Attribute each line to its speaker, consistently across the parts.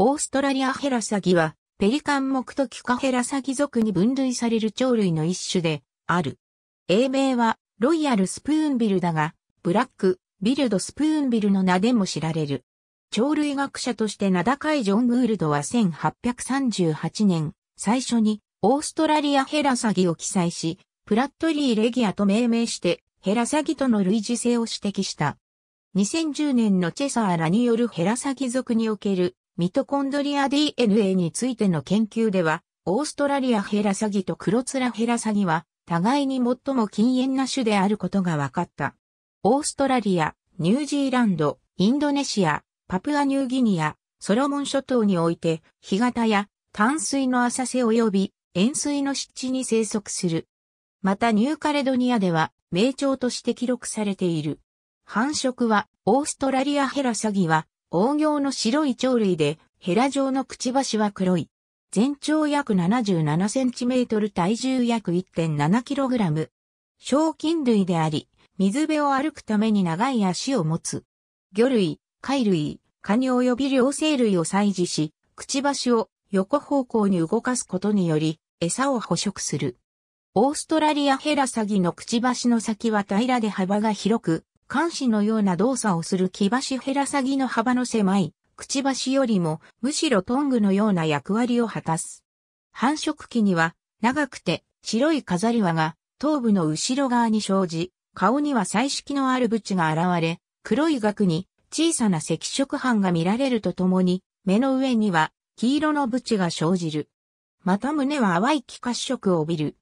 Speaker 1: オーストラリアヘラサギは、ペリカン目とキュカヘラサギ属に分類される鳥類の一種で、ある。英名は、ロイヤルスプーンビルだが、ブラック、ビルドスプーンビルの名でも知られる。鳥類学者として名高いジョン・グールドは1838年、最初にオーストラリアヘラサギを記載し、プラットリー・レギアと命名してヘラサギとの類似性を指摘した。2010年のチェサーラによるヘラサギ族におけるミトコンドリア DNA についての研究では、オーストラリアヘラサギとクロツラヘラサギは、互いに最も禁煙な種であることが分かった。オーストラリア、ニュージーランド、インドネシア、パプアニューギニア、ソロモン諸島において、干潟や淡水の浅瀬及び塩水の湿地に生息する。またニューカレドニアでは名鳥として記録されている。繁殖はオーストラリアヘラサギは黄業の白い鳥類で、ヘラ状のくちばしは黒い。全長約7 7トル体重約1 7ラム。小菌類であり、水辺を歩くために長い足を持つ。魚類、貝類、カニ及び両生類を採示し、くちばしを横方向に動かすことにより、餌を捕食する。オーストラリアヘラサギのくちばしの先は平らで幅が広く、監視のような動作をする木シヘラサギの幅の狭い、くちばしよりも、むしろトングのような役割を果たす。繁殖期には、長くて白い飾り輪が頭部の後ろ側に生じ、顔には彩色のあるブチが現れ、黒い額に小さな赤色斑が見られるとともに、目の上には黄色のブチが生じる。また胸は淡い気褐色を帯びる。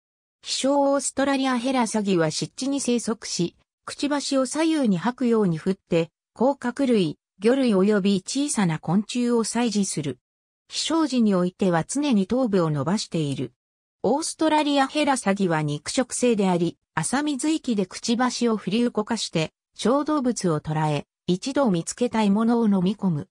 Speaker 1: 飛翔オーストラリアヘラサギは湿地に生息し、くちばしを左右に吐くように振って、甲殻類、魚類及び小さな昆虫を採示する。飛翔時においては常に頭部を伸ばしている。オーストラリアヘラサギは肉食性であり、浅水域でくちばしを振り動かして、小動物を捕らえ、一度見つけたいものを飲み込む。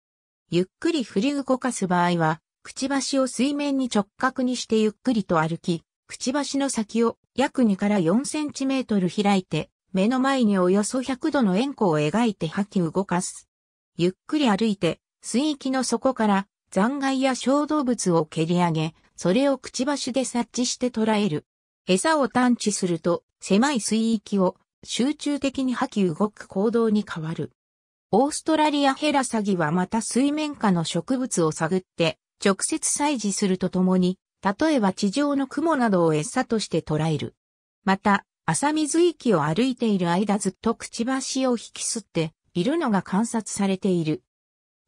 Speaker 1: ゆっくり振り動かす場合は、くちばしを水面に直角にしてゆっくりと歩き、くちばしの先を約2から4センチメートル開いて、目の前におよそ100度の円弧を描いて吐き動かす。ゆっくり歩いて、水域の底から残骸や小動物を蹴り上げ、それをくちばしで察知して捕らえる。餌を探知すると、狭い水域を集中的に吐き動く行動に変わる。オーストラリアヘラサギはまた水面下の植物を探って、直接採取するとともに、例えば地上の雲などを餌として捕らえる。また、浅水域を歩いている間ずっとくちばしを引きすっているのが観察されている。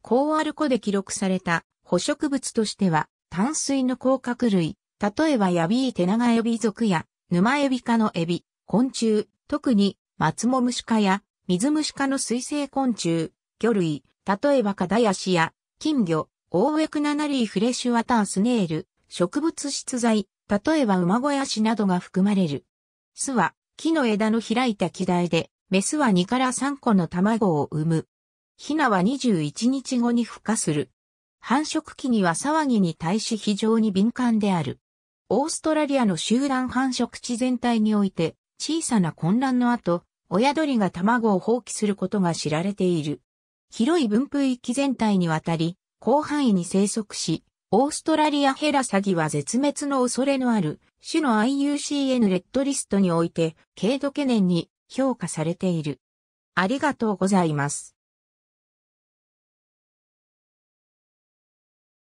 Speaker 1: 高アルコで記録された捕食物としては淡水の甲殻類、例えばヤビーテナガエビ属や沼エビ科のエビ、昆虫、特に松ツモムシ科や水虫科の水生昆虫、魚類、例えばカダヤシや金魚、オーェクナナリーフレッシュワタースネール、植物質材、例えば馬小ヤシなどが含まれる。巣は木の枝の開いた木台で、メスは2から3個の卵を産む。ヒナは21日後に孵化する。繁殖期には騒ぎに対し非常に敏感である。オーストラリアの集団繁殖地全体において、小さな混乱の後、親鳥が卵を放棄することが知られている。広い分布域全体にわたり、広範囲に生息し、オーストラリアヘラサギは絶滅の恐れのある種の IUCN レッドリストにおいて、軽度懸念に評価されている。ありがとうございます。